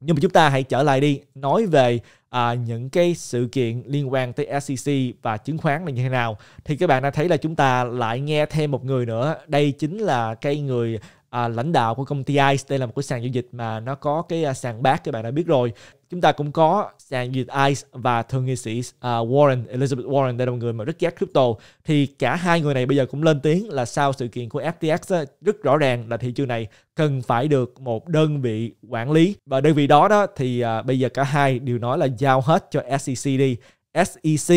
nhưng mà chúng ta hãy trở lại đi nói về à, những cái sự kiện liên quan tới SEC và chứng khoán là như thế nào thì các bạn đã thấy là chúng ta lại nghe thêm một người nữa đây chính là cái người à, lãnh đạo của công ty ICE đây là một cái sàn giao dịch mà nó có cái à, sàn bác các bạn đã biết rồi chúng ta cũng có sàn giao dịch ICE và thượng nghị sĩ à, Warren Elizabeth Warren đây là một người mà rất ghét crypto thì cả hai người này bây giờ cũng lên tiếng là sau sự kiện của FTX á, rất rõ ràng là thị trường này cần phải được một đơn vị quản lý và đơn vị đó đó thì à, bây giờ cả hai đều nói là giao hết cho SEC đi SEC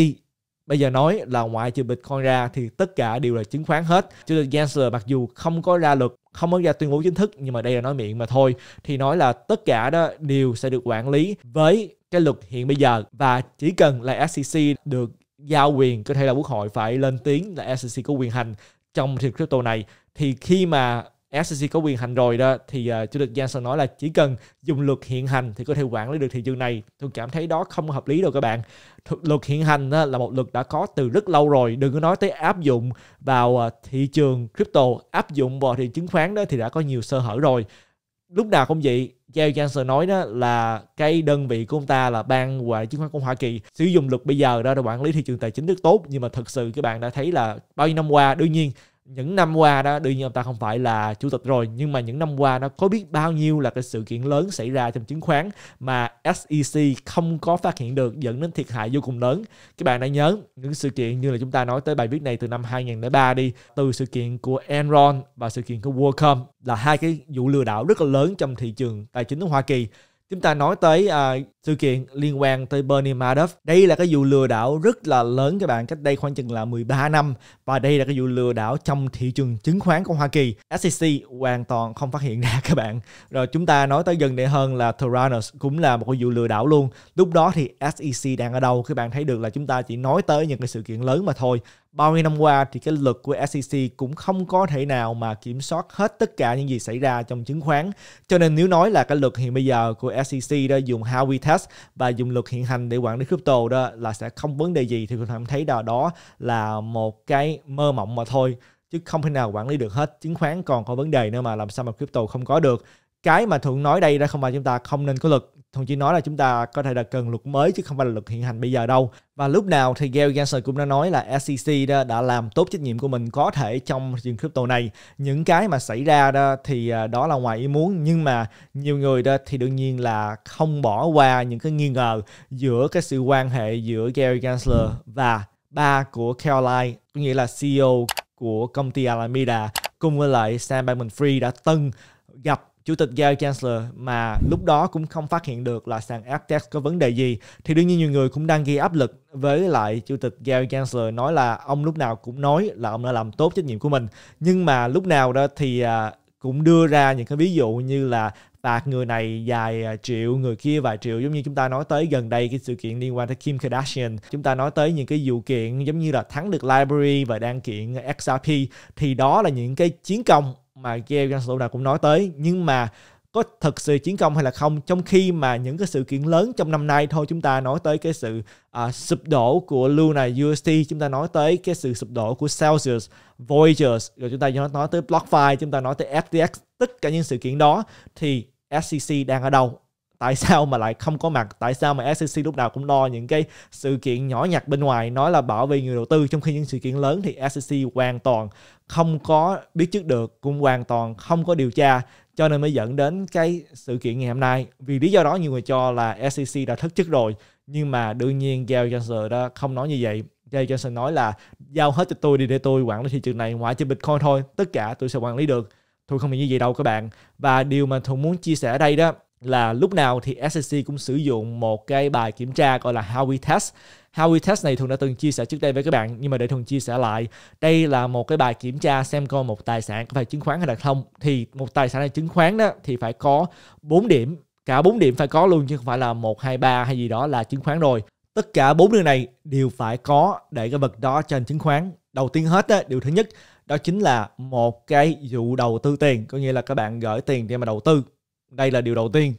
Bây giờ nói là ngoại trừ Bitcoin ra thì tất cả đều là chứng khoán hết. Chủ tịch Gensler mặc dù không có ra luật, không có ra tuyên bố chính thức nhưng mà đây là nói miệng mà thôi. Thì nói là tất cả đó đều sẽ được quản lý với cái luật hiện bây giờ và chỉ cần là SEC được giao quyền có thể là quốc hội phải lên tiếng là SEC có quyền hành trong thị trường crypto này thì khi mà SEC có quyền hành rồi đó thì uh, chủ tịch Johnson nói là chỉ cần dùng luật hiện hành thì có thể quản lý được thị trường này tôi cảm thấy đó không hợp lý đâu các bạn luật hiện hành uh, là một luật đã có từ rất lâu rồi đừng có nói tới áp dụng vào uh, thị trường crypto áp dụng vào thị trường chứng khoán đó thì đã có nhiều sơ hở rồi lúc nào cũng vậy Jay Johnson nói đó là cái đơn vị của ông ta là ban quản lý chứng khoán của Hoa Kỳ sử dụng luật bây giờ đó để quản lý thị trường tài chính rất tốt nhưng mà thật sự các bạn đã thấy là bao nhiêu năm qua đương nhiên những năm qua đó đương nhiên ông ta không phải là chủ tịch rồi nhưng mà những năm qua nó có biết bao nhiêu là cái sự kiện lớn xảy ra trong chứng khoán mà SEC không có phát hiện được dẫn đến thiệt hại vô cùng lớn các bạn đã nhớ những sự kiện như là chúng ta nói tới bài viết này từ năm 2003 đi từ sự kiện của Enron và sự kiện của Worldcom là hai cái vụ lừa đảo rất là lớn trong thị trường tài chính của Hoa Kỳ chúng ta nói tới uh, sự kiện liên quan tới Bernie Madoff. Đây là cái vụ lừa đảo rất là lớn các bạn, cách đây khoảng chừng là 13 năm và đây là cái vụ lừa đảo trong thị trường chứng khoán của Hoa Kỳ. SEC hoàn toàn không phát hiện ra các bạn. Rồi chúng ta nói tới gần đây hơn là Theranos cũng là một cái vụ lừa đảo luôn. Lúc đó thì SEC đang ở đâu? Các bạn thấy được là chúng ta chỉ nói tới những cái sự kiện lớn mà thôi bao nhiêu năm qua thì cái lực của SEC cũng không có thể nào mà kiểm soát hết tất cả những gì xảy ra trong chứng khoán. Cho nên nếu nói là cái lực hiện bây giờ của SEC đã dùng howie Taft hash và dùng luật hiện hành để quản lý crypto đó là sẽ không vấn đề gì thì Quỳnh Phạm thấy đó, đó là một cái mơ mộng mà thôi chứ không thể nào quản lý được hết chứng khoán còn có vấn đề nữa mà làm sao mà crypto không có được cái mà thuận nói đây đó không phải chúng ta không nên có luật thuận chỉ nói là chúng ta có thể là cần luật mới chứ không phải là luật hiện hành bây giờ đâu và lúc nào thì Gary Gensler cũng đã nói là SEC đó đã làm tốt trách nhiệm của mình có thể trong trường crypto này những cái mà xảy ra đó thì à, đó là ngoài ý muốn nhưng mà nhiều người đó thì đương nhiên là không bỏ qua những cái nghi ngờ giữa cái sự quan hệ giữa Gary Gensler và ba của Caroline có nghĩa là CEO của công ty Alameda cùng với lại Sam Bankman-Fried đã từng gặp chủ tịch Gary Gensler mà lúc đó cũng không phát hiện được là sàn Arctex có vấn đề gì thì đương nhiên nhiều người cũng đang ghi áp lực với lại chủ tịch Gary Gensler nói là ông lúc nào cũng nói là ông đã làm tốt trách nhiệm của mình nhưng mà lúc nào đó thì à, cũng đưa ra những cái ví dụ như là phạt người này vài à, triệu người kia vài triệu giống như chúng ta nói tới gần đây cái sự kiện liên quan tới Kim Kardashian chúng ta nói tới những cái vụ kiện giống như là thắng được Library và đang kiện XRP thì đó là những cái chiến công mà Gail Johnson nào cũng nói tới nhưng mà có thực sự chiến công hay là không trong khi mà những cái sự kiện lớn trong năm nay thôi chúng ta nói tới cái sự à, sụp đổ của Luna UST chúng ta nói tới cái sự sụp đổ của Celsius Voyagers rồi chúng ta nói, nói tới BlockFi chúng ta nói tới FTX tất cả những sự kiện đó thì SEC đang ở đâu tại sao mà lại không có mặt tại sao mà SEC lúc nào cũng lo những cái sự kiện nhỏ nhặt bên ngoài nói là bảo vệ người đầu tư trong khi những sự kiện lớn thì SEC hoàn toàn không có biết trước được cũng hoàn toàn không có điều tra cho nên mới dẫn đến cái sự kiện ngày hôm nay vì lý do đó nhiều người cho là SEC đã thất chức rồi nhưng mà đương nhiên Gail Johnson đó không nói như vậy Gail Johnson nói là giao hết cho tôi đi để tôi quản lý thị trường này ngoại trừ Bitcoin thôi tất cả tôi sẽ quản lý được Thu không bị như vậy đâu các bạn. Và điều mà Thu muốn chia sẻ ở đây đó là lúc nào thì SEC cũng sử dụng một cái bài kiểm tra gọi là How We Test. How We Test này Thuận đã từng chia sẻ trước đây với các bạn nhưng mà để Thuận chia sẻ lại. Đây là một cái bài kiểm tra xem coi một tài sản có phải chứng khoán hay là không. Thì một tài sản là chứng khoán đó thì phải có 4 điểm. Cả 4 điểm phải có luôn chứ không phải là 1, 2, 3 hay gì đó là chứng khoán rồi. Tất cả bốn điều này đều phải có để cái vật đó trên chứng khoán. Đầu tiên hết, đó, điều thứ nhất đó chính là một cái vụ đầu tư tiền có nghĩa là các bạn gửi tiền để mà đầu tư đây là điều đầu tiên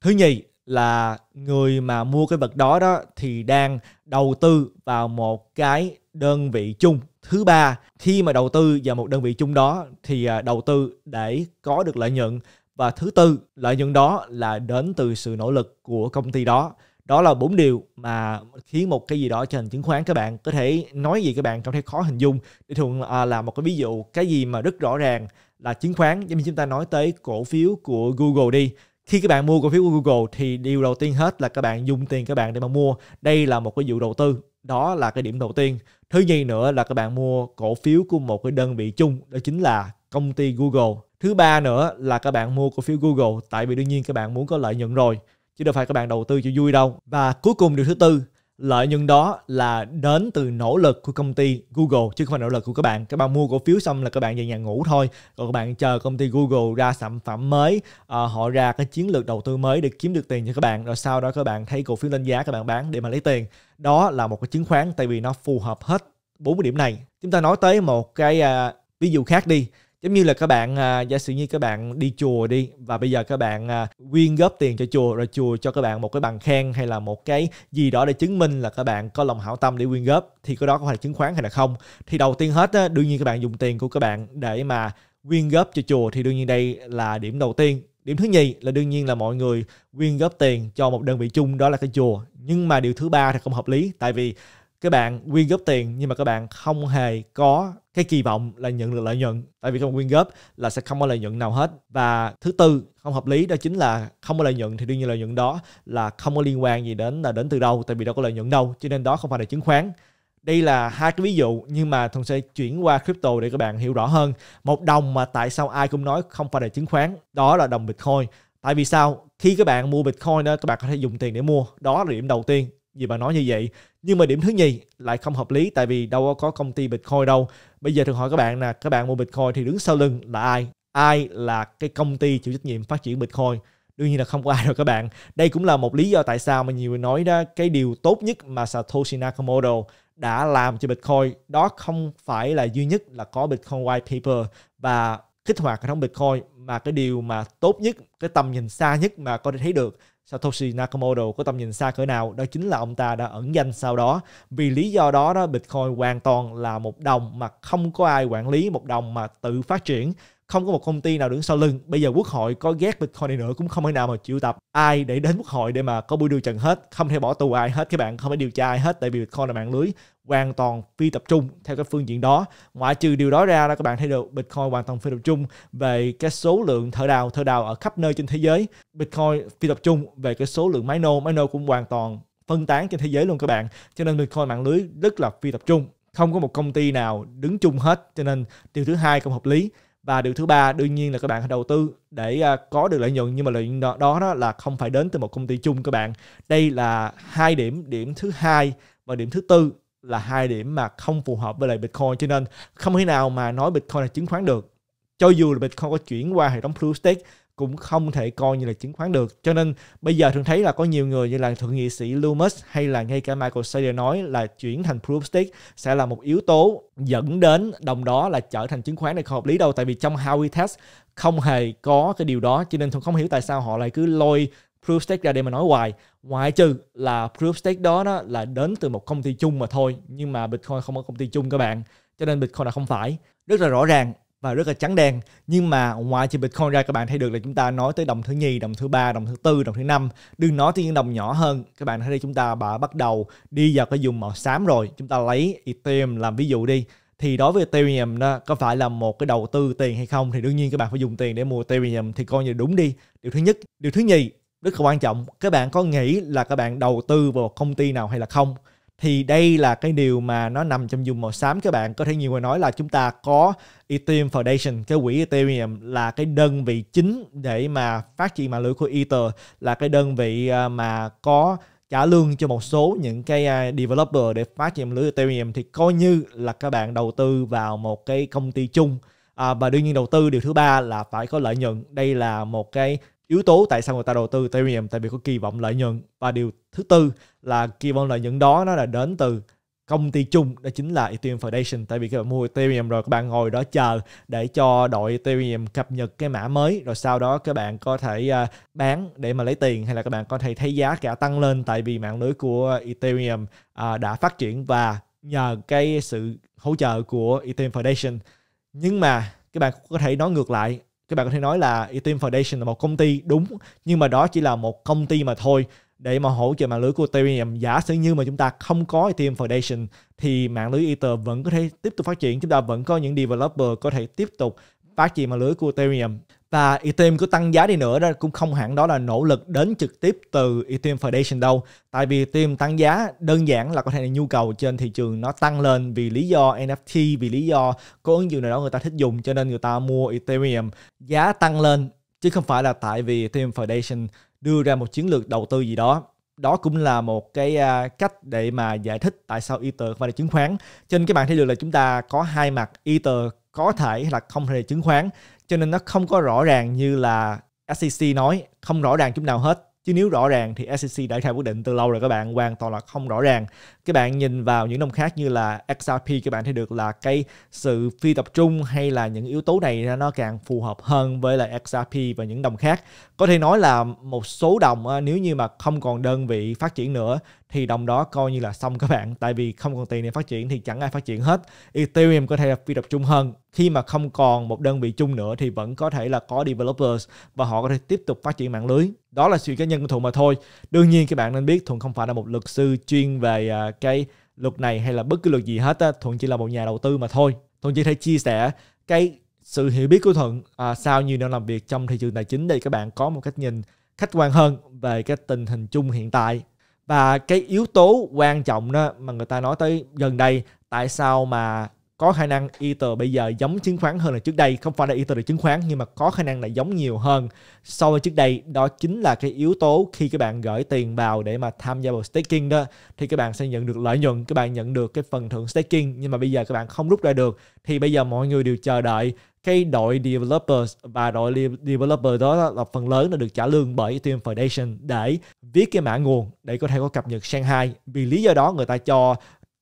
thứ nhì là người mà mua cái vật đó đó thì đang đầu tư vào một cái đơn vị chung thứ ba khi mà đầu tư vào một đơn vị chung đó thì à, đầu tư để có được lợi nhuận và thứ tư lợi nhuận đó là đến từ sự nỗ lực của công ty đó đó là bốn điều mà khiến một cái gì đó trên chứng khoán các bạn có thể nói gì các bạn cảm thấy khó hình dung để thường à, là một cái ví dụ cái gì mà rất rõ ràng là chứng khoán giống như chúng ta nói tới cổ phiếu của Google đi khi các bạn mua cổ phiếu của Google thì điều đầu tiên hết là các bạn dùng tiền các bạn để mà mua đây là một cái vụ đầu tư đó là cái điểm đầu tiên thứ nhì nữa là các bạn mua cổ phiếu của một cái đơn vị chung đó chính là công ty Google thứ ba nữa là các bạn mua cổ phiếu Google tại vì đương nhiên các bạn muốn có lợi nhuận rồi chứ đâu phải các bạn đầu tư cho vui đâu và cuối cùng điều thứ tư lợi nhuận đó là đến từ nỗ lực của công ty Google chứ không phải nỗ lực của các bạn các bạn mua cổ phiếu xong là các bạn về nhà ngủ thôi còn các bạn chờ công ty Google ra sản phẩm mới à, họ ra cái chiến lược đầu tư mới để kiếm được tiền cho các bạn rồi sau đó các bạn thấy cổ phiếu lên giá các bạn bán để mà lấy tiền đó là một cái chứng khoán tại vì nó phù hợp hết bốn cái điểm này chúng ta nói tới một cái à, ví dụ khác đi giống như là các bạn à, giả sử như các bạn đi chùa đi và bây giờ các bạn à, quyên góp tiền cho chùa rồi chùa cho các bạn một cái bằng khen hay là một cái gì đó để chứng minh là các bạn có lòng hảo tâm để quyên góp thì cái đó có phải là chứng khoán hay là không thì đầu tiên hết á, đương nhiên các bạn dùng tiền của các bạn để mà quyên góp cho chùa thì đương nhiên đây là điểm đầu tiên điểm thứ nhì là đương nhiên là mọi người quyên góp tiền cho một đơn vị chung đó là cái chùa nhưng mà điều thứ ba thì không hợp lý tại vì các bạn quyên góp tiền nhưng mà các bạn không hề có cái kỳ vọng là nhận được lợi nhuận tại vì các quyên góp là sẽ không có lợi nhuận nào hết và thứ tư không hợp lý đó chính là không có lợi nhuận thì đương nhiên lợi nhuận đó là không có liên quan gì đến là đến từ đâu tại vì đâu có lợi nhuận đâu cho nên đó không phải là chứng khoán đây là hai cái ví dụ nhưng mà thùng sẽ chuyển qua crypto để các bạn hiểu rõ hơn một đồng mà tại sao ai cũng nói không phải là chứng khoán đó là đồng bitcoin tại vì sao khi các bạn mua bitcoin đó các bạn có thể dùng tiền để mua đó là điểm đầu tiên vì bà nói như vậy nhưng mà điểm thứ nhì lại không hợp lý tại vì đâu có công ty bitcoin đâu bây giờ thường hỏi các bạn là các bạn mua bitcoin thì đứng sau lưng là ai ai là cái công ty chịu trách nhiệm phát triển bitcoin đương nhiên là không có ai đâu các bạn đây cũng là một lý do tại sao mà nhiều người nói đó cái điều tốt nhất mà Satoshi Nakamoto đã làm cho Bitcoin đó không phải là duy nhất là có Bitcoin White Paper và kích hoạt hệ thống Bitcoin mà cái điều mà tốt nhất, cái tầm nhìn xa nhất mà có thể thấy được Satoshi Nakamoto có tầm nhìn xa cỡ nào, đó chính là ông ta đã ẩn danh sau đó. Vì lý do đó, đó Bitcoin hoàn toàn là một đồng mà không có ai quản lý, một đồng mà tự phát triển không có một công ty nào đứng sau lưng bây giờ quốc hội có ghét bitcoin này nữa cũng không thể nào mà chịu tập ai để đến quốc hội để mà có buổi điều trần hết không thể bỏ tù ai hết các bạn không phải điều tra ai hết tại vì bitcoin là mạng lưới hoàn toàn phi tập trung theo cái phương diện đó ngoại trừ điều đó ra là các bạn thấy được bitcoin hoàn toàn phi tập trung về cái số lượng thợ đào thợ đào ở khắp nơi trên thế giới bitcoin phi tập trung về cái số lượng máy nô máy nô cũng hoàn toàn phân tán trên thế giới luôn các bạn cho nên bitcoin mạng lưới rất là phi tập trung không có một công ty nào đứng chung hết cho nên điều thứ hai không hợp lý và điều thứ ba đương nhiên là các bạn đầu tư để à, có được lợi nhuận nhưng mà lợi nhuận đó, đó là không phải đến từ một công ty chung các bạn đây là hai điểm điểm thứ hai và điểm thứ tư là hai điểm mà không phù hợp với lại bitcoin cho nên không thể nào mà nói bitcoin là chứng khoán được cho dù là bitcoin có chuyển qua hệ thống blue stake cũng không thể coi như là chứng khoán được. Cho nên bây giờ thường thấy là có nhiều người như là thượng nghị sĩ Loomis hay là ngay cả Michael Saylor nói là chuyển thành proof stake sẽ là một yếu tố dẫn đến đồng đó là trở thành chứng khoán này không hợp lý đâu. Tại vì trong Howey Test không hề có cái điều đó cho nên tôi không hiểu tại sao họ lại cứ lôi proof stake ra để mà nói hoài ngoại trừ là Proofstack đó, đó là đến từ một công ty chung mà thôi nhưng mà Bitcoin không có công ty chung các bạn cho nên Bitcoin là không phải rất là rõ ràng và rất là trắng đen nhưng mà ngoại trừ bitcoin ra các bạn thấy được là chúng ta nói tới đồng thứ nhì đồng thứ ba đồng thứ tư đồng thứ năm đừng nói tới những đồng nhỏ hơn các bạn thấy đây chúng ta đã bắt đầu đi vào cái dùng màu xám rồi chúng ta lấy ethereum làm ví dụ đi thì đối với Ethereum đó có phải là một cái đầu tư tiền hay không thì đương nhiên các bạn phải dùng tiền để mua Ethereum thì coi như đúng đi điều thứ nhất điều thứ nhì rất là quan trọng các bạn có nghĩ là các bạn đầu tư vào công ty nào hay là không thì đây là cái điều mà nó nằm trong vùng màu xám các bạn có thể nhiều người nói là chúng ta có Ethereum Foundation cái quỹ Ethereum là cái đơn vị chính để mà phát triển mạng lưới của Ether là cái đơn vị à, mà có trả lương cho một số những cái à, developer để phát triển mạng lưới Ethereum thì coi như là các bạn đầu tư vào một cái công ty chung à, và đương nhiên đầu tư điều thứ ba là phải có lợi nhuận đây là một cái yếu tố tại sao người ta đầu tư Ethereum tại vì có kỳ vọng lợi nhuận và điều thứ tư là kỳ vọng lợi nhuận đó nó là đến từ công ty chung đó chính là Ethereum Foundation tại vì các bạn mua Ethereum rồi các bạn ngồi đó chờ để cho đội Ethereum cập nhật cái mã mới rồi sau đó các bạn có thể à, bán để mà lấy tiền hay là các bạn có thể thấy giá cả tăng lên tại vì mạng lưới của Ethereum à, đã phát triển và nhờ cái sự hỗ trợ của Ethereum Foundation nhưng mà các bạn có thể nói ngược lại các bạn có thể nói là Ethereum Foundation là một công ty đúng nhưng mà đó chỉ là một công ty mà thôi để mà hỗ trợ mạng lưới của Ethereum giả sử như mà chúng ta không có Ethereum Foundation thì mạng lưới Ether vẫn có thể tiếp tục phát triển chúng ta vẫn có những developer có thể tiếp tục phát triển mạng lưới của Ethereum và Ethereum có tăng giá đi nữa đó cũng không hẳn đó là nỗ lực đến trực tiếp từ Ethereum Foundation đâu tại vì Ethereum tăng giá đơn giản là có thể là nhu cầu trên thị trường nó tăng lên vì lý do NFT vì lý do có ứng dụng nào đó người ta thích dùng cho nên người ta mua Ethereum giá tăng lên chứ không phải là tại vì Ethereum Foundation đưa ra một chiến lược đầu tư gì đó đó cũng là một cái à, cách để mà giải thích tại sao Ether không là chứng khoán. Trên cái bảng thấy được là chúng ta có hai mặt Ether có thể là không thể chứng khoán cho nên nó không có rõ ràng như là SEC nói không rõ ràng chút nào hết chứ nếu rõ ràng thì SEC đã ra quyết định từ lâu rồi các bạn hoàn toàn là không rõ ràng các bạn nhìn vào những đồng khác như là XRP các bạn thấy được là cái sự phi tập trung hay là những yếu tố này nó càng phù hợp hơn với là XRP và những đồng khác có thể nói là một số đồng nếu như mà không còn đơn vị phát triển nữa thì đồng đó coi như là xong các bạn tại vì không còn tiền để phát triển thì chẳng ai phát triển hết Ethereum có thể là phi tập trung hơn khi mà không còn một đơn vị chung nữa thì vẫn có thể là có developers và họ có thể tiếp tục phát triển mạng lưới đó là chuyện cá nhân của thuận mà thôi đương nhiên các bạn nên biết thuận không phải là một luật sư chuyên về uh, cái luật này hay là bất cứ luật gì hết á thuận chỉ là một nhà đầu tư mà thôi thuận chỉ thể chia sẻ cái sự hiểu biết của thuận à, sau nhiều năm làm việc trong thị trường tài chính để các bạn có một cách nhìn khách quan hơn về cái tình hình chung hiện tại và cái yếu tố quan trọng đó mà người ta nói tới gần đây tại sao mà có khả năng Ether bây giờ giống chứng khoán hơn là trước đây không phải là Ether là chứng khoán nhưng mà có khả năng là giống nhiều hơn so với trước đây đó chính là cái yếu tố khi các bạn gửi tiền vào để mà tham gia vào staking đó thì các bạn sẽ nhận được lợi nhuận các bạn nhận được cái phần thưởng staking nhưng mà bây giờ các bạn không rút ra được thì bây giờ mọi người đều chờ đợi cái đội developers và đội developer đó là phần lớn là được trả lương bởi Ethereum Foundation để viết cái mã nguồn để có thể có cập nhật Shanghai vì lý do đó người ta cho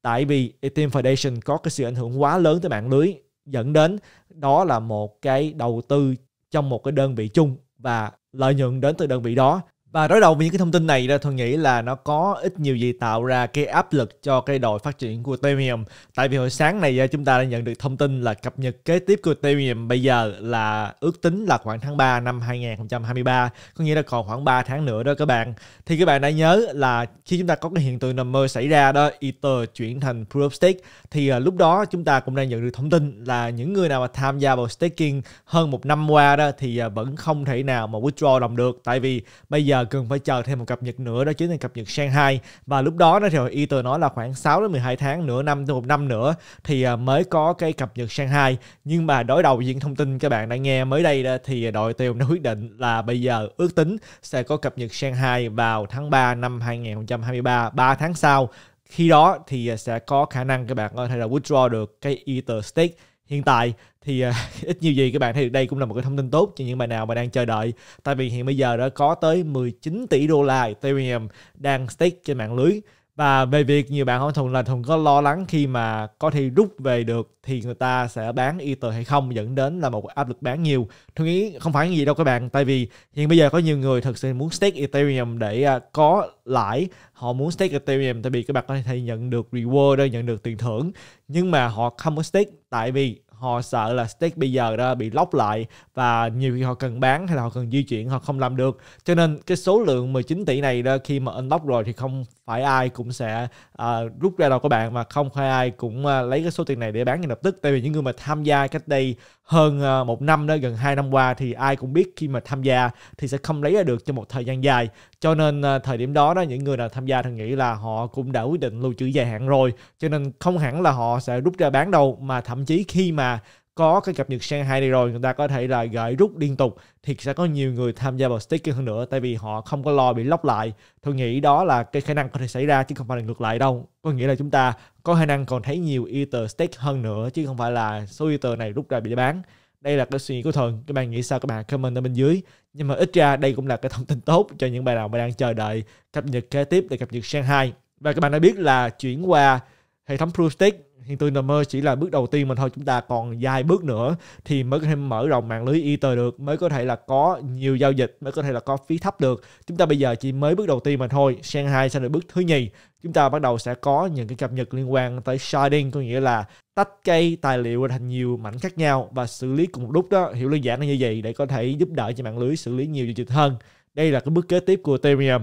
tại vì Ethereum Foundation có cái sự ảnh hưởng quá lớn tới mạng lưới dẫn đến đó là một cái đầu tư trong một cái đơn vị chung và lợi nhuận đến từ đơn vị đó và đối đầu với những cái thông tin này ra tôi nghĩ là nó có ít nhiều gì tạo ra cái áp lực cho cái đội phát triển của Temium tại vì hồi sáng này ờ, chúng ta đã nhận được thông tin là cập nhật kế tiếp của Temium bây giờ là ước tính là khoảng tháng 3 năm 2023 có nghĩa là còn khoảng 3 tháng nữa đó các bạn thì các bạn đã nhớ là khi chúng ta có cái hiện tượng nằm mơ xảy ra đó Ether chuyển thành Proof of Stake thì ờ, lúc đó chúng ta cũng đang nhận được thông tin là những người nào mà tham gia vào staking hơn một năm qua đó thì ờ, vẫn không thể nào mà withdraw đồng được tại vì bây giờ giờ cần phải chờ thêm một cập nhật nữa đó chính là cập nhật Shanghai và lúc đó nó thì Ether nói là khoảng 6 đến 12 tháng nửa năm tới một năm nữa thì à, mới có cái cập nhật Shanghai nhưng mà đối đầu diện thông tin các bạn đã nghe mới đây đó, thì đội tiêu đã quyết định là bây giờ ước tính sẽ có cập nhật Shanghai vào tháng 3 năm 2023 3 tháng sau khi đó thì sẽ có khả năng các bạn có thể là withdraw được cái Ether stake hiện tại thì uh, ít nhiều gì các bạn thấy được đây cũng là một cái thông tin tốt cho những bạn nào mà đang chờ đợi tại vì hiện bây giờ đã có tới 19 tỷ đô la Ethereum đang stake trên mạng lưới và về việc nhiều bạn hỏi thùng là thùng có lo lắng khi mà có thể rút về được thì người ta sẽ bán Ether hay không dẫn đến là một áp lực bán nhiều tôi nghĩ không phải gì đâu các bạn tại vì hiện bây giờ có nhiều người thật sự muốn stake Ethereum để à, có lãi họ muốn stake Ethereum tại vì các bạn có thể nhận được reward nhận được tiền thưởng nhưng mà họ không có stake tại vì họ sợ là stake bây giờ đã bị lóc lại và nhiều khi họ cần bán hay là họ cần di chuyển họ không làm được cho nên cái số lượng 19 tỷ này đó khi mà unlock rồi thì không phải ai cũng sẽ uh, rút ra đầu các bạn mà không phải ai cũng uh, lấy cái số tiền này để bán ngay lập tức tại vì những người mà tham gia cách đây hơn uh, một năm đó gần hai năm qua thì ai cũng biết khi mà tham gia thì sẽ không lấy ra được cho một thời gian dài cho nên uh, thời điểm đó đó những người nào tham gia thì nghĩ là họ cũng đã quyết định lưu trữ dài hạn rồi cho nên không hẳn là họ sẽ rút ra bán đâu mà thậm chí khi mà có cái cập nhật sang 2 này rồi người ta có thể là gửi rút liên tục thì sẽ có nhiều người tham gia vào staking hơn nữa tại vì họ không có lo bị lóc lại tôi nghĩ đó là cái khả năng có thể xảy ra chứ không phải là ngược lại đâu có nghĩa là chúng ta có khả năng còn thấy nhiều ether stake hơn nữa chứ không phải là số ether này rút ra bị bán đây là cái suy nghĩ của thần các bạn nghĩ sao các bạn comment ở bên dưới nhưng mà ít ra đây cũng là cái thông tin tốt cho những bạn nào mà đang chờ đợi cập nhật kế tiếp để cập nhật sang 2 và các bạn đã biết là chuyển qua hệ thống Proof Stake hiện tượng nằm mơ chỉ là bước đầu tiên mà thôi chúng ta còn dài bước nữa thì mới có thể mở rộng mạng lưới ether được mới có thể là có nhiều giao dịch mới có thể là có phí thấp được chúng ta bây giờ chỉ mới bước đầu tiên mà thôi Shanghai sẽ là bước thứ nhì chúng ta bắt đầu sẽ có những cái cập nhật liên quan tới sharding có nghĩa là tách cây tài liệu thành nhiều mảnh khác nhau và xử lý cùng một lúc đó hiểu đơn giản là như vậy để có thể giúp đỡ cho mạng lưới xử lý nhiều giao dịch hơn đây là cái bước kế tiếp của Ethereum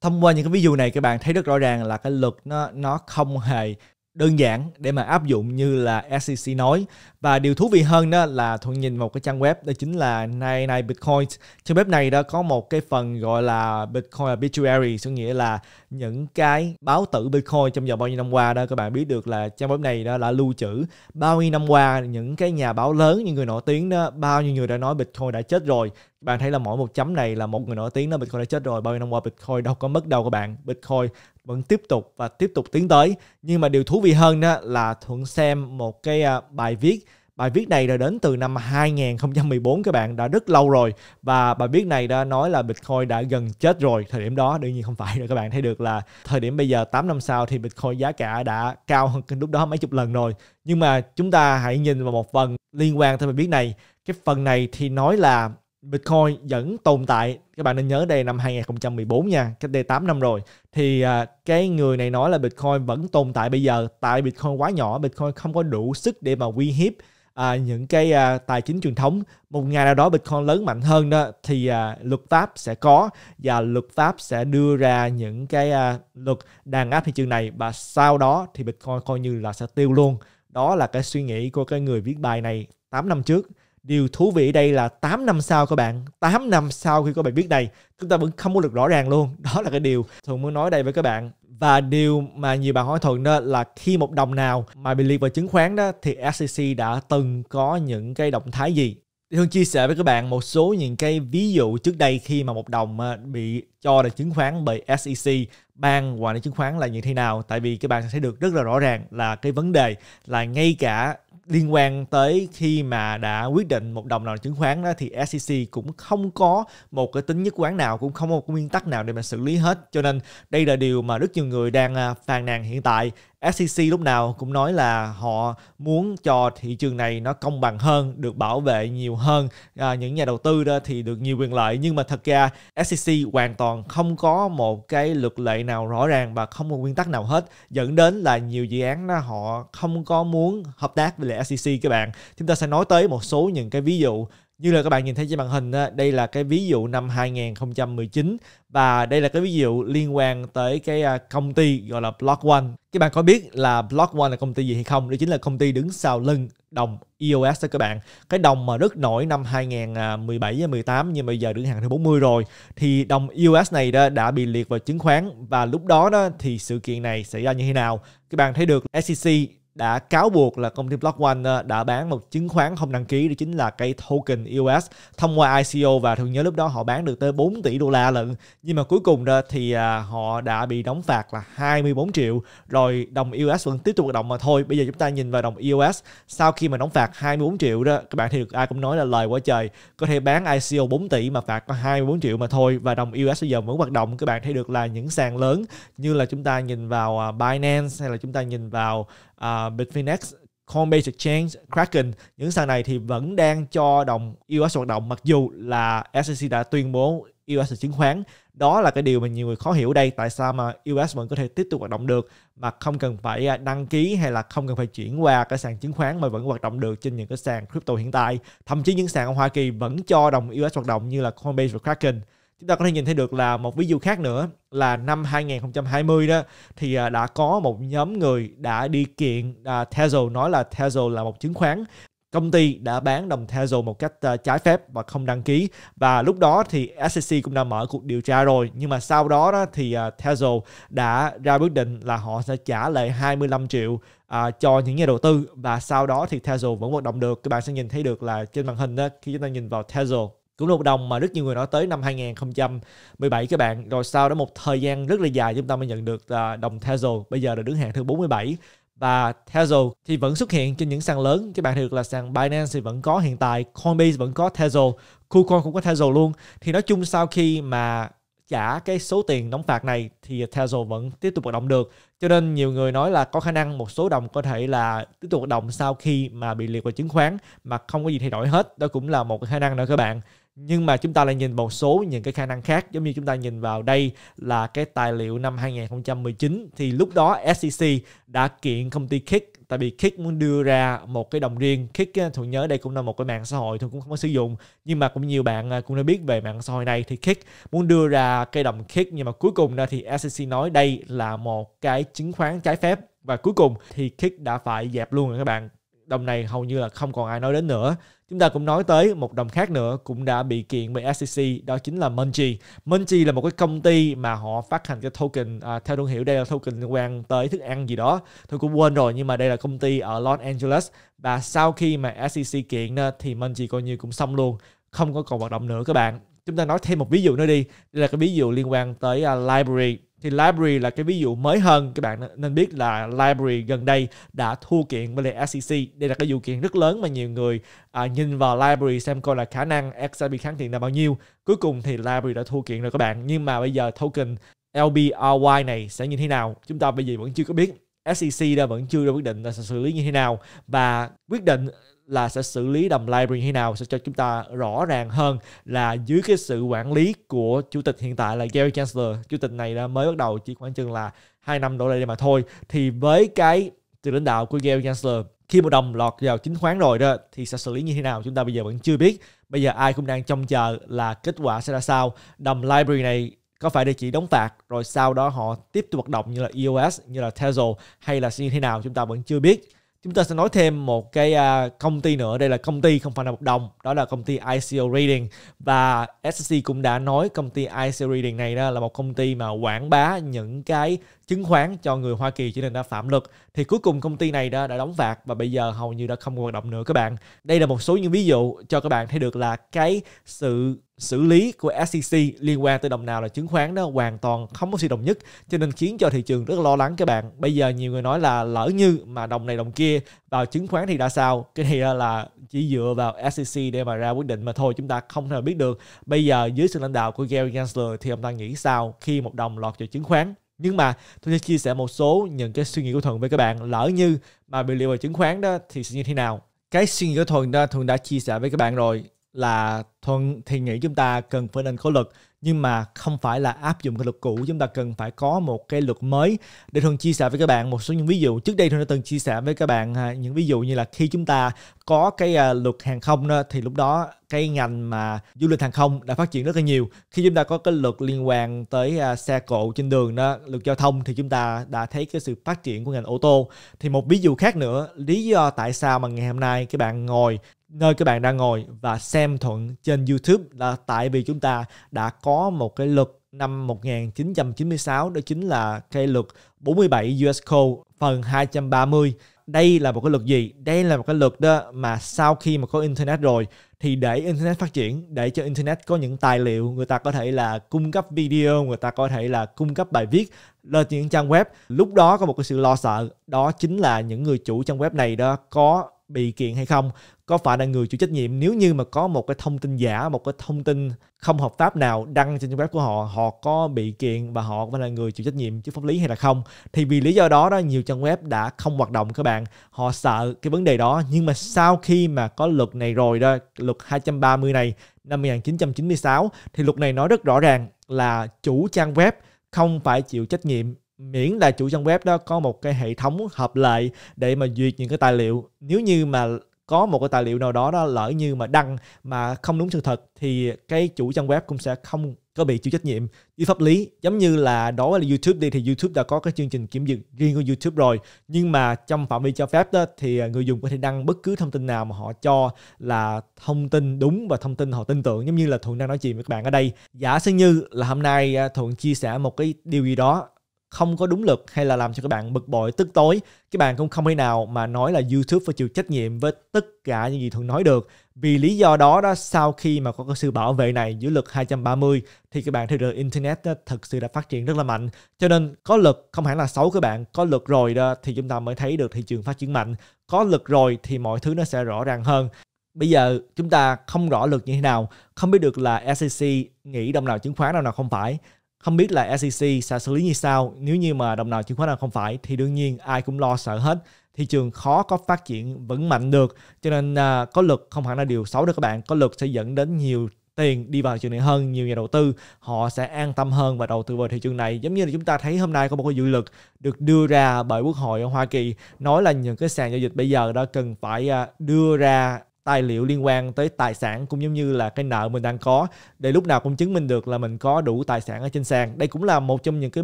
thông qua những cái ví dụ này các bạn thấy rất rõ ràng là cái luật nó nó không hề đơn giản để mà áp dụng như là SEC nói và điều thú vị hơn đó là thuận nhìn một cái trang web đó chính là nay nay Bitcoin trang web này đó có một cái phần gọi là Bitcoin obituary có nghĩa là những cái báo tử Bitcoin trong vòng bao nhiêu năm qua đó các bạn biết được là trang web này đó đã lưu trữ bao nhiêu năm qua những cái nhà báo lớn những người nổi tiếng đó bao nhiêu người đã nói Bitcoin đã chết rồi bạn thấy là mỗi một chấm này là một người nổi tiếng đó Bitcoin đã chết rồi bao nhiêu năm qua Bitcoin đâu có mất đâu các bạn Bitcoin vẫn tiếp tục và tiếp tục tiến tới nhưng mà điều thú vị hơn đó là thuận xem một cái à, bài viết bài viết này đã đến từ năm 2014 các bạn đã rất lâu rồi và bài viết này đã nói là Bitcoin đã gần chết rồi thời điểm đó đương nhiên không phải rồi các bạn thấy được là thời điểm bây giờ 8 năm sau thì Bitcoin giá cả đã cao hơn lúc đó mấy chục lần rồi nhưng mà chúng ta hãy nhìn vào một phần liên quan tới bài viết này cái phần này thì nói là Bitcoin vẫn tồn tại các bạn nên nhớ đây năm 2014 nha cách đây 8 năm rồi thì à, cái người này nói là Bitcoin vẫn tồn tại bây giờ tại Bitcoin quá nhỏ Bitcoin không có đủ sức để mà uy hiếp à, những cái à, tài chính truyền thống một ngày nào đó Bitcoin lớn mạnh hơn đó thì à, luật pháp sẽ có và luật pháp sẽ đưa ra những cái à, luật đàn áp thị trường này và sau đó thì Bitcoin coi như là sẽ tiêu luôn đó là cái suy nghĩ của cái người viết bài này 8 năm trước Điều thú vị đây là 8 năm sau các bạn, 8 năm sau khi có bài viết này, chúng ta vẫn không có được rõ ràng luôn. Đó là cái điều Thuận muốn nói đây với các bạn. Và điều mà nhiều bạn hỏi Thuận đó là khi một đồng nào mà bị liệt vào chứng khoán đó thì SEC đã từng có những cái động thái gì? Hương chia sẻ với các bạn một số những cái ví dụ trước đây khi mà một đồng ờ, bị cho là chứng khoán bởi SEC, ban quản lý chứng khoán là như thế nào. Tại vì các bạn sẽ được rất là rõ ràng là cái vấn đề là ngay cả liên quan tới khi mà đã quyết định một đồng nào chứng khoán đó thì SEC cũng không có một cái tính nhất quán nào cũng không có một nguyên tắc nào để mà xử lý hết cho nên đây là điều mà rất nhiều người đang à, phàn nàn hiện tại SEC lúc nào cũng nói là họ muốn cho thị trường này nó công bằng hơn, được bảo vệ nhiều hơn, à, những nhà đầu tư đó thì được nhiều quyền lợi nhưng mà thật ra SEC hoàn toàn không có một cái luật lệ nào rõ ràng và không một nguyên tắc nào hết dẫn đến là nhiều dự án đó họ không có muốn hợp tác với lại SEC các bạn. Chúng ta sẽ nói tới một số những cái ví dụ như là các bạn nhìn thấy trên màn hình, đây là cái ví dụ năm 2019 và đây là cái ví dụ liên quan tới cái à, công ty gọi là Block One. Các bạn có biết là Block One là công ty gì hay không? Đó chính là công ty đứng sau lưng đồng EOS đó các bạn. Cái đồng mà rất nổi năm 2017 và 18 nhưng bây giờ đứng hàng thứ 40 rồi thì đồng EOS này đó đã bị liệt vào chứng khoán và lúc đó đó thì sự kiện này xảy ra như thế nào? Các bạn thấy được SEC đã cáo buộc là công ty Blockone ờ, đã bán một chứng khoán không đăng ký đó chính là cây token EOS thông qua ICO và thường nhớ lúc đó họ bán được tới 4 tỷ đô la lận nhưng mà cuối cùng đó thì à, họ đã bị đóng phạt là 24 triệu rồi đồng EOS vẫn tiếp tục hoạt động mà thôi bây giờ chúng ta nhìn vào đồng EOS sau khi mà đóng phạt 24 triệu đó các bạn thì được ai cũng nói là lời quá trời có thể bán ICO 4 tỷ mà phạt có 24 triệu mà thôi và đồng EOS bây giờ vẫn hoạt động các bạn thấy được là những sàn lớn như là chúng ta nhìn vào à, Binance hay là chúng ta nhìn vào uh, à, Bitfinex, Coinbase Exchange, Kraken những sàn này thì vẫn đang cho đồng US hoạt động mặc dù là SEC đã tuyên bố US là chứng khoán đó là cái điều mà nhiều người khó hiểu đây tại sao mà US vẫn có thể tiếp tục hoạt động được mà không cần phải à, đăng ký hay là không cần phải chuyển qua cái sàn chứng khoán mà vẫn hoạt động được trên những cái sàn crypto hiện tại thậm chí những sàn ở Hoa Kỳ vẫn cho đồng US hoạt động như là Coinbase và Kraken chúng ta có thể nhìn thấy được là một ví dụ khác nữa là năm 2020 đó thì à, đã có một nhóm người đã đi kiện à, Tesla nói là Tesla là một chứng khoán công ty đã bán đồng Tesla một cách à, trái phép và không đăng ký và lúc đó thì SEC cũng đã mở cuộc điều tra rồi nhưng mà sau đó, đó thì à, Tesla đã ra quyết định là họ sẽ trả lại 25 triệu à, cho những nhà đầu tư và sau đó thì Tesla vẫn hoạt động được các bạn sẽ nhìn thấy được là trên màn hình đó khi chúng ta nhìn vào Tesla cũng là một đồng mà rất nhiều người nói tới năm 2017 các bạn rồi sau đó một thời gian rất là dài chúng ta mới nhận được à, đồng Tesla bây giờ là đứng hạng thứ 47 và Tesla thì vẫn xuất hiện trên những sàn lớn các bạn được là sàn Binance thì vẫn có hiện tại Coinbase vẫn có Tesla KuCoin cũng có Tesla luôn thì nói chung sau khi mà trả cái số tiền đóng phạt này thì Tesla vẫn tiếp tục hoạt động được cho nên nhiều người nói là có khả năng một số đồng có thể là tiếp tục hoạt động sau khi mà bị liệt vào chứng khoán mà không có gì thay đổi hết đó cũng là một khả năng nữa các bạn nhưng mà chúng ta lại nhìn một số những cái khả năng khác giống như chúng ta nhìn vào đây là cái tài liệu năm 2019 thì lúc đó SEC đã kiện công ty Kick tại vì Kick muốn đưa ra một cái đồng riêng Kick ờ, thường nhớ đây cũng là một cái mạng xã hội thường cũng không có sử dụng nhưng mà cũng nhiều bạn ờ, cũng đã biết về mạng xã hội này thì Kick muốn đưa ra cái đồng Kick nhưng mà cuối cùng ra thì SEC nói đây là một cái chứng khoán trái phép và cuối cùng thì Kick đã phải dẹp luôn rồi các bạn đồng này hầu như là không còn ai nói đến nữa Chúng ta cũng nói tới một đồng khác nữa cũng đã bị kiện bởi SEC, đó chính là Munchie. Munchie là một cái công ty mà họ phát hành cái token, à, theo thương hiệu đây là token liên quan tới thức ăn gì đó. Tôi cũng quên rồi nhưng mà đây là công ty ở Los Angeles và sau khi mà SEC kiện đó, thì Munchie coi như cũng xong luôn, không có còn hoạt động nữa các bạn. Chúng ta nói thêm một ví dụ nữa đi. Đây là cái ví dụ liên quan tới uh, library thì library là cái ví dụ mới hơn các bạn nên biết là library gần đây đã thua kiện với lại SEC đây là cái vụ kiện rất lớn mà nhiều người à, nhìn vào library xem coi là khả năng SEC bị kháng kiện là bao nhiêu cuối cùng thì library đã thua kiện rồi các bạn nhưng mà bây giờ token LBRY này sẽ như thế nào chúng ta bây giờ vẫn chưa có biết SEC đã vẫn chưa ra quyết định là sẽ xử lý như thế nào và quyết định là sẽ xử lý đầm library như thế nào sẽ cho chúng ta rõ ràng hơn là dưới cái sự quản lý của chủ tịch hiện tại là Gary Chancellor chủ tịch này đã mới bắt đầu chỉ khoảng chừng là hai năm đổ lại đây mà thôi thì với cái từ lãnh đạo của Gary Chancellor khi một đồng lọt vào chính khoán rồi đó thì sẽ xử lý như thế nào chúng ta bây giờ vẫn chưa biết bây giờ ai cũng đang trông chờ là kết quả sẽ ra sao đầm library này có phải để chỉ đóng phạt rồi sau đó họ tiếp tục hoạt động như là EOS như là Tezos hay là như thế nào chúng ta vẫn chưa biết chúng ta sẽ nói thêm một cái à, công ty nữa đây là công ty không phải là một đồng đó là công ty ICO Reading và SEC cũng đã nói công ty ICO Reading này đó là một công ty mà quảng bá những cái chứng khoán cho người Hoa Kỳ cho nên đã phạm luật thì cuối cùng công ty này đã, đã đóng vạc và bây giờ hầu như đã không hoạt động nữa các bạn đây là một số những ví dụ cho các bạn thấy được là cái sự xử lý của SEC liên quan tới đồng nào là chứng khoán đó hoàn toàn không có sự đồng nhất cho nên khiến cho thị trường rất lo lắng các bạn bây giờ nhiều người nói là lỡ như mà đồng này đồng kia vào chứng khoán thì đã sao cái này là chỉ dựa vào SEC để mà ra quyết định mà thôi chúng ta không thể biết được bây giờ dưới sự lãnh đạo của Gary Gensler thì ông ta nghĩ sao khi một đồng lọt vào chứng khoán nhưng mà tôi sẽ chia sẻ một số những cái suy nghĩ của thuận với các bạn lỡ như mà bị liệu vào chứng khoán đó thì sẽ như thế nào cái suy nghĩ của thuận đó thuận đã chia sẻ với các bạn rồi là thuận thì nghĩ chúng ta cần phải nên có lực nhưng mà không phải là áp dụng cái luật cũ chúng ta cần phải có một cái luật mới để thường chia sẻ với các bạn một số những ví dụ trước đây thường đã từng chia sẻ với các bạn à, những ví dụ như là khi chúng ta có cái à, luật hàng không đó, thì lúc đó cái ngành mà du lịch hàng không đã phát triển rất là nhiều khi chúng ta có cái luật liên quan tới à, xe cộ trên đường đó luật giao thông thì chúng ta đã thấy cái sự phát triển của ngành ô tô thì một ví dụ khác nữa lý do tại sao mà ngày hôm nay các bạn ngồi nơi các bạn đang ngồi và xem thuận trên YouTube là tại vì chúng ta đã có một cái luật năm 1996 đó chính là cái luật 47 US Code phần 230. Đây là một cái luật gì? Đây là một cái luật đó mà sau khi mà có internet rồi thì để internet phát triển, để cho internet có những tài liệu, người ta có thể là cung cấp video, người ta có thể là cung cấp bài viết lên những trang web. Lúc đó có một cái sự lo sợ, đó chính là những người chủ trang web này đó có bị kiện hay không có phải là người chịu trách nhiệm nếu như mà có một cái thông tin giả một cái thông tin không hợp pháp nào đăng trên trang web của họ họ có bị kiện và họ phải là người chịu trách nhiệm trước pháp lý hay là không thì vì lý do đó đó nhiều trang web đã không hoạt động các bạn họ sợ cái vấn đề đó nhưng mà sau khi mà có luật này rồi đó luật 230 này năm 1996 thì luật này nói rất rõ ràng là chủ trang web không phải chịu trách nhiệm miễn là chủ trang web đó có một cái hệ thống hợp lệ để mà duyệt những cái tài liệu nếu như mà có một cái tài liệu nào đó đó lỡ như mà đăng mà không đúng sự thật thì cái chủ trang web cũng sẽ không có bị chịu trách nhiệm với pháp lý giống như là đối với YouTube đi thì YouTube đã có cái chương trình kiểm duyệt riêng của YouTube rồi nhưng mà trong phạm vi cho phép đó thì người dùng có thể đăng bất cứ thông tin nào mà họ cho là thông tin đúng và thông tin họ tin tưởng giống như là thuận đang nói chuyện với các bạn ở đây giả sử như là hôm nay à, thuận chia sẻ một cái điều gì đó không có đúng lực hay là làm cho các bạn bực bội tức tối các bạn cũng không thể nào mà nói là youtube phải chịu trách nhiệm với tất cả những gì thuận nói được vì lý do đó đó sau khi mà có cái sự bảo vệ này giữa luật 230 thì các bạn thấy được internet đó, thực sự đã phát triển rất là mạnh cho nên có lực không hẳn là xấu các bạn có lực rồi đó thì chúng ta mới thấy được thị trường phát triển mạnh có lực rồi thì mọi thứ nó sẽ rõ ràng hơn bây giờ chúng ta không rõ lực như thế nào không biết được là SEC nghĩ đồng nào chứng khoán đồng nào không phải không biết là SEC sẽ xử lý như sao nếu như mà đồng nào chứng khoán nào không phải thì đương nhiên ai cũng lo sợ hết thị trường khó có phát triển vững mạnh được cho nên à, có lực không hẳn là điều xấu đâu các bạn có lực sẽ dẫn đến nhiều tiền đi vào thị trường này hơn nhiều nhà đầu tư họ sẽ an tâm hơn và đầu tư vào thị trường này giống như là chúng ta thấy hôm nay có một cái dự luật được đưa ra bởi quốc hội ở Hoa Kỳ nói là những cái sàn giao dịch bây giờ đã cần phải à, đưa ra tài liệu liên quan tới tài sản cũng giống như là cái nợ mình đang có để lúc nào cũng chứng minh được là mình có đủ tài sản ở trên sàn đây cũng là một trong những cái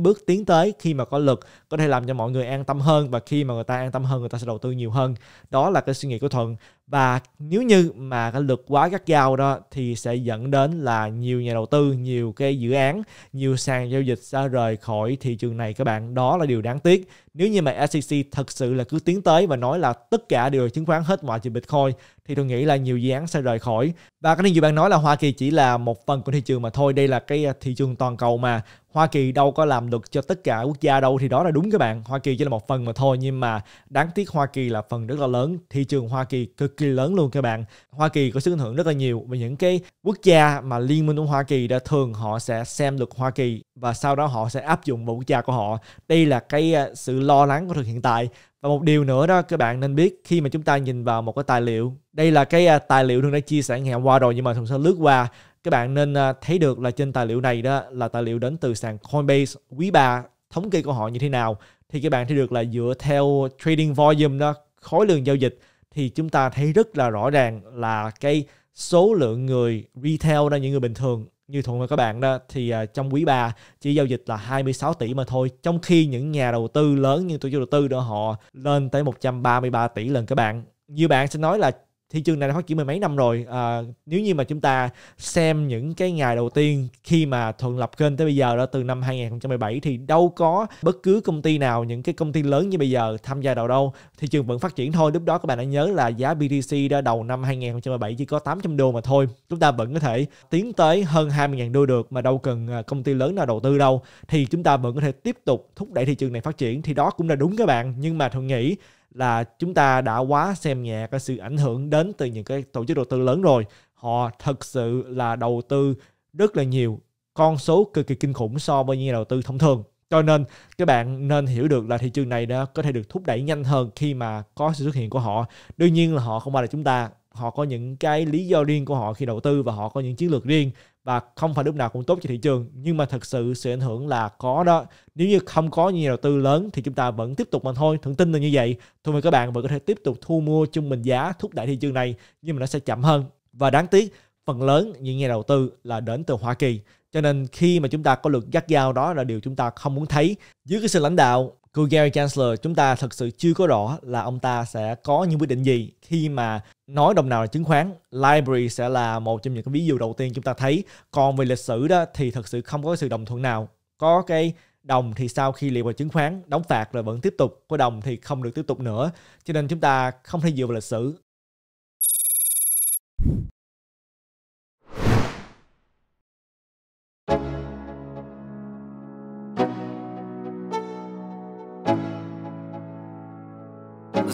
bước tiến tới khi mà có lực có thể làm cho mọi người an tâm hơn và khi mà người ta an tâm hơn người ta sẽ đầu tư nhiều hơn đó là cái suy nghĩ của thuận và nếu như mà cái lực quá gắt gao đó thì sẽ dẫn đến là nhiều nhà đầu tư nhiều cái dự án nhiều sàn giao dịch sẽ rời khỏi thị trường này các bạn đó là điều đáng tiếc nếu như mà SEC thật sự là cứ tiến tới và nói là tất cả đều chứng khoán hết mọi trừ Bitcoin thì tôi nghĩ là nhiều dự án sẽ rời khỏi và cái điều bạn nói là Hoa Kỳ chỉ là một phần của thị trường mà thôi đây là cái à, thị trường toàn cầu mà Hoa Kỳ đâu có làm được cho tất cả quốc gia đâu thì đó là đúng các bạn. Hoa Kỳ chỉ là một phần mà thôi nhưng mà đáng tiếc Hoa Kỳ là phần rất là lớn, thị trường Hoa Kỳ cực kỳ lớn luôn các bạn. Hoa Kỳ có sức ảnh hưởng rất là nhiều và những cái quốc gia mà liên minh của Hoa Kỳ đã thường họ sẽ xem được Hoa Kỳ và sau đó họ sẽ áp dụng vào quốc gia của họ. Đây là cái à, sự lo lắng của thực hiện tại. Và một điều nữa đó các bạn nên biết khi mà chúng ta nhìn vào một cái tài liệu, đây là cái à, tài liệu thường đã chia sẻ ngày hôm qua rồi nhưng mà thường sẽ lướt qua các bạn nên à, thấy được là trên tài liệu này đó là tài liệu đến từ sàn Coinbase quý 3 thống kê của họ như thế nào thì các bạn thấy được là dựa theo trading volume đó khối lượng giao dịch thì chúng ta thấy rất là rõ ràng là cái số lượng người retail đó những người bình thường như thuận và các bạn đó thì à, trong quý 3 chỉ giao dịch là 26 tỷ mà thôi trong khi những nhà đầu tư lớn như tổ chức đầu tư đó họ lên tới 133 tỷ lần các bạn như bạn sẽ nói là thị trường này đã phát triển mười mấy năm rồi à, nếu như mà chúng ta xem những cái ngày đầu tiên khi mà thuận lập kênh tới bây giờ đó từ năm 2017 thì đâu có bất cứ công ty nào những cái công ty lớn như bây giờ tham gia đầu đâu thị trường vẫn phát triển thôi lúc đó các bạn đã nhớ là giá BTC đã đầu năm 2017 chỉ có 800 đô mà thôi chúng ta vẫn có thể tiến tới hơn 20.000 đô được mà đâu cần à, công ty lớn nào đầu tư đâu thì chúng ta vẫn có thể tiếp tục thúc đẩy thị trường này phát triển thì đó cũng là đúng các bạn nhưng mà thường nghĩ là chúng ta đã quá xem nhẹ cái sự ảnh hưởng đến từ những cái tổ chức đầu tư lớn rồi họ thật sự là đầu tư rất là nhiều con số cực kỳ kinh khủng so với nhà đầu tư thông thường cho nên các bạn nên hiểu được là thị trường này đã có thể được thúc đẩy nhanh hơn khi mà có sự xuất hiện của họ đương nhiên là họ không phải là chúng ta họ có những cái lý do riêng của họ khi đầu tư và họ có những chiến lược riêng và không phải lúc nào cũng tốt cho thị trường nhưng mà thật sự sự ảnh hưởng là có đó nếu như không có nhiều đầu tư lớn thì chúng ta vẫn tiếp tục mà thôi thường tin là như vậy thôi mời các bạn vẫn có thể tiếp tục thu mua chung bình giá thúc đẩy thị trường này nhưng mà nó sẽ chậm hơn và đáng tiếc phần lớn những nhà đầu tư là đến từ Hoa Kỳ cho nên khi mà chúng ta có luật gắt gao đó là điều chúng ta không muốn thấy dưới cái sự lãnh đạo của Gary Gensler chúng ta thật sự chưa có rõ là ông ta sẽ có những quyết định gì khi mà nói đồng nào là chứng khoán library sẽ là một trong những cái ví dụ đầu tiên chúng ta thấy còn về lịch sử đó thì thật sự không có sự đồng thuận nào có cái đồng thì sau khi liệt vào chứng khoán đóng phạt rồi vẫn tiếp tục có đồng thì không được tiếp tục nữa cho nên chúng ta không thể dựa vào lịch sử